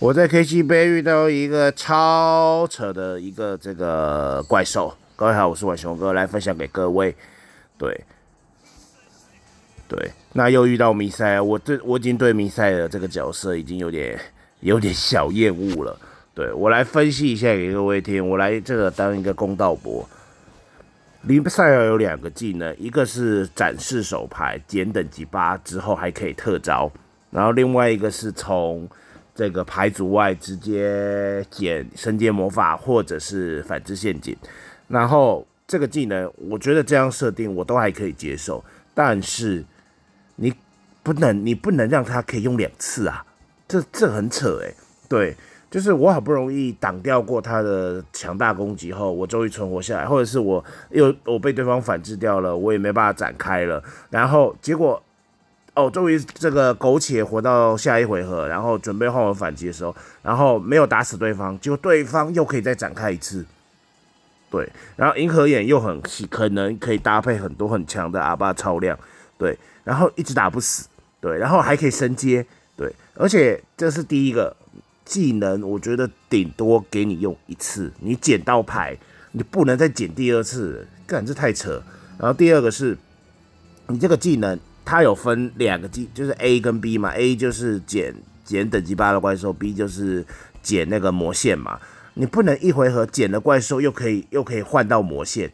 我在 KCB 遇到一个超扯的一个这个怪兽，各位好，我是我熊哥来分享给各位。对，对，那又遇到弥赛，尔，我这我已经对弥赛尔这个角色已经有点有点小厌恶了。对我来分析一下给各位听，我来这个当一个公道伯。米赛尔有两个技能，一个是展示手牌减等级八之后还可以特招，然后另外一个是从。这个排组外直接减神阶魔法或者是反制陷阱，然后这个技能，我觉得这样设定我都还可以接受，但是你不能，你不能让他可以用两次啊，这这很扯诶，对，就是我好不容易挡掉过他的强大攻击后，我终于存活下来，或者是我又我被对方反制掉了，我也没办法展开了，然后结果。哦，终于这个苟且活到下一回合，然后准备换我反击的时候，然后没有打死对方，结果对方又可以再展开一次，对，然后银河眼又很可能可以搭配很多很强的阿巴超量，对，然后一直打不死，对，然后还可以升阶，对，而且这是第一个技能，我觉得顶多给你用一次，你捡到牌，你不能再捡第二次，干这太扯。然后第二个是你这个技能。它有分两个级，就是 A 跟 B 嘛。A 就是减减等级八的怪兽，B 就是减那个魔线嘛。你不能一回合减了怪兽，又可以又可以换到魔线。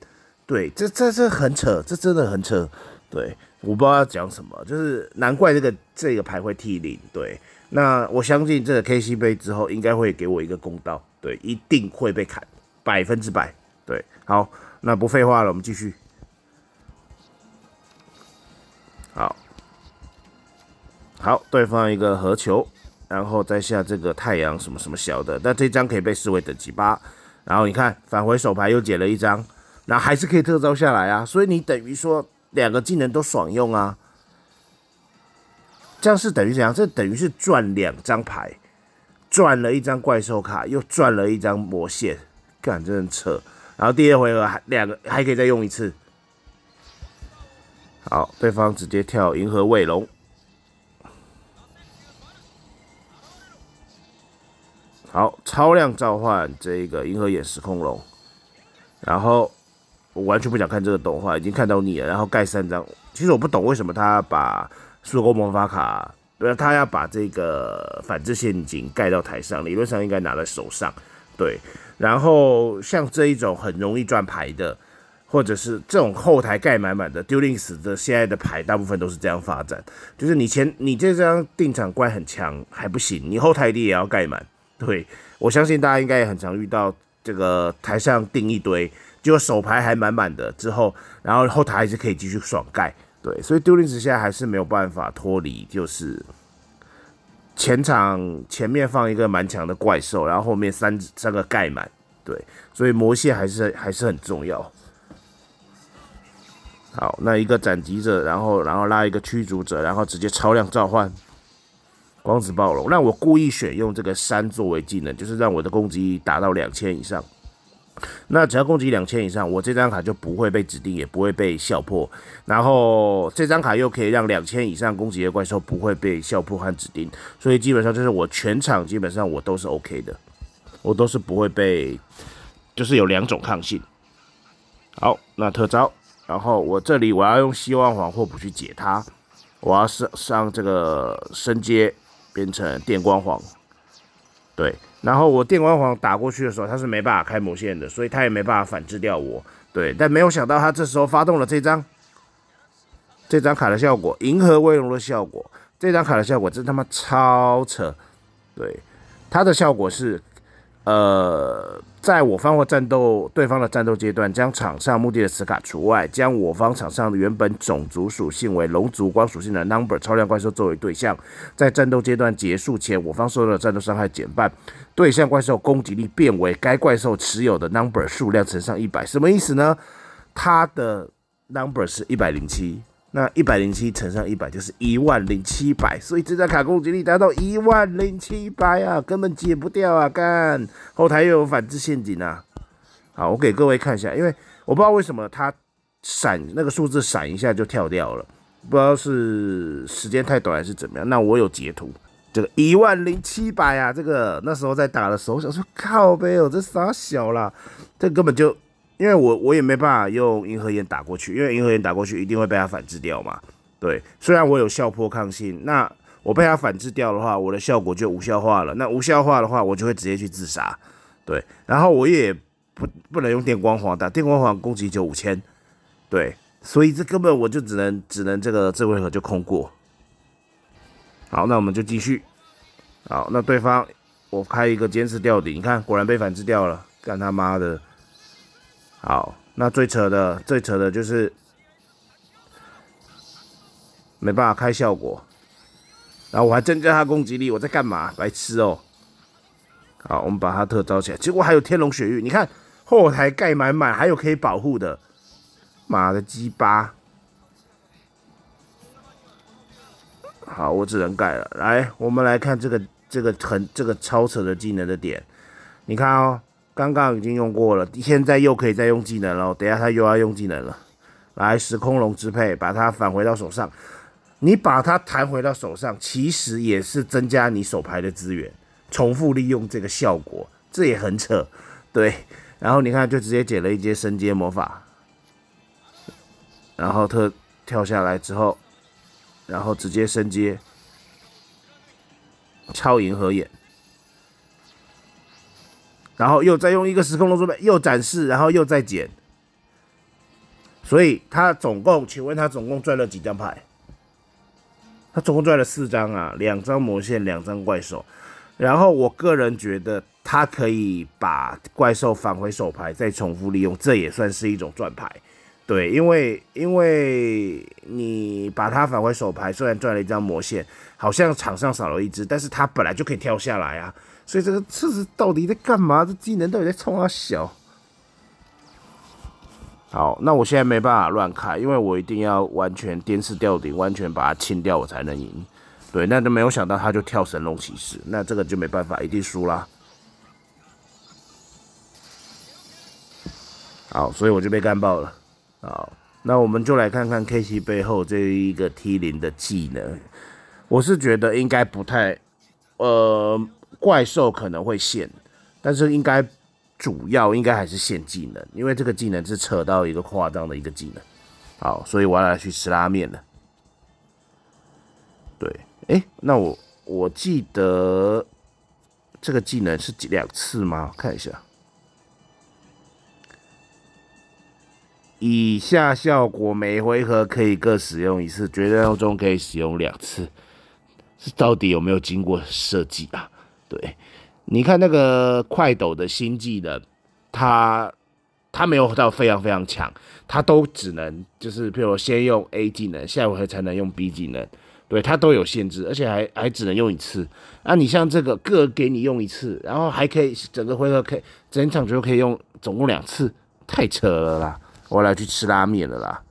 对，这这这很扯，这真的很扯。对，我不知道要讲什么，就是难怪这个这个牌会 T 零。对，那我相信这个 K C 杯之后应该会给我一个公道。对，一定会被砍百分之百。对，好，那不废话了，我们继续。好，对方一个合球，然后再下这个太阳什么什么小的，那这张可以被视为等级八。然后你看，返回手牌又解了一张，那还是可以特招下来啊。所以你等于说两个技能都爽用啊，这样是等于怎样？这等于是赚两张牌，赚了一张怪兽卡，又赚了一张魔线，干，真扯。然后第二回合还两个还可以再用一次。好，对方直接跳银河卫龙。好，超量召唤这个银河眼时空龙，然后我完全不想看这个动画，已经看到腻了。然后盖三张，其实我不懂为什么他把术工魔法卡，不要他要把这个反制陷阱盖到台上，理论上应该拿在手上。对，然后像这一种很容易转牌的，或者是这种后台盖满满的，丢灵死的现在的牌大部分都是这样发展，就是你前你这张定场怪很强还不行，你后台的也要盖满。对，我相信大家应该也很常遇到这个台上钉一堆，就手牌还满满的，之后然后后台还是可以继续爽盖。对，所以丢 u 子现在还是没有办法脱离，就是前场前面放一个蛮强的怪兽，然后后面三三个盖满。对，所以魔蟹还是还是很重要。好，那一个斩击者，然后然后拉一个驱逐者，然后直接超量召唤。光子暴龙，那我故意选用这个三作为技能，就是让我的攻击达到两千以上。那只要攻击两千以上，我这张卡就不会被指定，也不会被笑破。然后这张卡又可以让两千以上攻击的怪兽不会被笑破和指定，所以基本上就是我全场基本上我都是 OK 的，我都是不会被，就是有两种抗性。好，那特招，然后我这里我要用希望黄霍普去解它，我要上上这个升阶。变成电光黄，对，然后我电光黄打过去的时候，他是没办法开魔线的，所以他也没办法反制掉我，对，但没有想到他这时候发动了这张这张卡的效果，银河威龙的效果，这张卡的效果真他妈超扯，对，它的效果是。呃，在我方或战斗对方的战斗阶段，将场上目的的磁卡除外，将我方场上原本种族属性为龙族光属性的 Number 超量怪兽作为对象，在战斗阶段结束前，我方受到战斗伤害减半，对象怪兽攻击力变为该怪兽持有的 Number 数量乘上一百，什么意思呢？它的 Number 是一百零七。那一百零七乘上一百就是一万零七百，所以这张卡攻击力达到一万零七百啊，根本解不掉啊！干，后台又有反制陷阱啊！好，我给各位看一下，因为我不知道为什么它闪那个数字闪一下就跳掉了，不知道是时间太短还是怎么样。那我有截图，这个一万零七百啊，这个那时候在打的时候我想说靠呗，我这啥小啦，这根本就。因为我我也没办法用银河烟打过去，因为银河烟打过去一定会被他反制掉嘛。对，虽然我有效破抗性，那我被他反制掉的话，我的效果就无效化了。那无效化的话，我就会直接去自杀。对，然后我也不不能用电光环打，电光环攻击就五千。对，所以这根本我就只能只能这个智慧盒就空过。好，那我们就继续。好，那对方我开一个坚持吊顶，你看果然被反制掉了，干他妈的！好，那最扯的最扯的就是没办法开效果，然后我还增加他攻击力，我在干嘛？来吃哦。好，我们把他特招起来，结果还有天龙血玉，你看后台盖满满，还有可以保护的，妈的鸡巴！好，我只能盖了。来，我们来看这个这个很这个超扯的技能的点，你看哦。刚刚已经用过了，现在又可以再用技能了。等下他又要用技能了，来时空龙支配，把它返回到手上。你把它弹回到手上，其实也是增加你手牌的资源，重复利用这个效果，这也很扯，对。然后你看，就直接减了一阶升阶魔法，然后特跳下来之后，然后直接升阶，超银河眼。然后又再用一个时空龙珠备又展示，然后又再减，所以他总共，请问他总共赚了几张牌？他总共赚了四张啊，两张魔线，两张怪兽。然后我个人觉得，他可以把怪兽返回手牌，再重复利用，这也算是一种赚牌。对，因为因为你把它返回手牌，虽然赚了一张魔线，好像场上少了一只，但是它本来就可以跳下来啊。所以这个车子到底在干嘛？这技能到底在冲啊小？好，那我现在没办法乱开，因为我一定要完全电视吊顶，完全把它清掉，我才能赢。对，那都没有想到他就跳神龙骑士，那这个就没办法，一定输啦。好，所以我就被干爆了。好，那我们就来看看 K 七背后这一个 T 零的技能。我是觉得应该不太，呃，怪兽可能会限，但是应该主要应该还是限技能，因为这个技能是扯到一个夸张的一个技能。好，所以我要来去吃拉面了。对，哎，那我我记得这个技能是几两次吗？看一下。以下效果每回合可以各使用一次，决斗中可以使用两次。这到底有没有经过设计啊？对，你看那个快斗的新技能，他他没有到非常非常强，他都只能就是，譬如先用 A 技能，下回合才能用 B 技能。对，他都有限制，而且还还只能用一次。啊，你像这个各给你用一次，然后还可以整个回合可以，整场就可以用总共两次，太扯了啦！我来去吃拉面了啦。